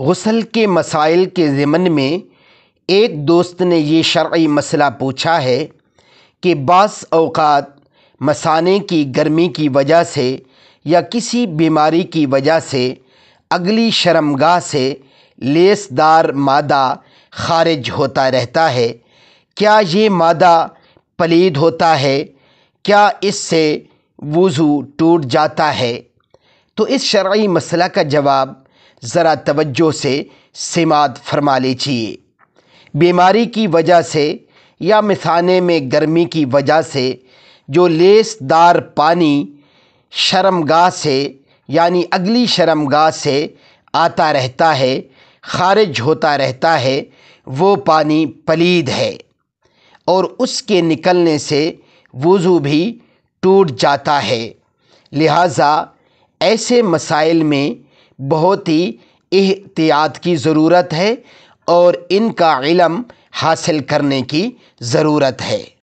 गसल के मसाइल के ज़िमन में एक दोस्त ने ये शर्य मसला पूछा है कि बास अवकात मसाने की गर्मी की वजह से या किसी बीमारी की वजह से अगली शर्मगाह से लेसदार मादा खारिज होता रहता है क्या ये मादा पलीद होता है क्या इससे वज़ू टूट जाता है तो इस शर्य मसला का जवाब ज़रा तवज्जो से समात फरमा लीजिए बीमारी की वजह से या मिसाने में गर्मी की वजह से जो लेसदार पानी शर्मगाह से यानी अगली शर्मगाह से आता रहता है खारिज होता रहता है वो पानी पलीद है और उसके निकलने से वज़ू भी टूट जाता है लिहाजा ऐसे मसाइल में बहुत ही एहतियात की ज़रूरत है और इनका इलम हासिल करने की ज़रूरत है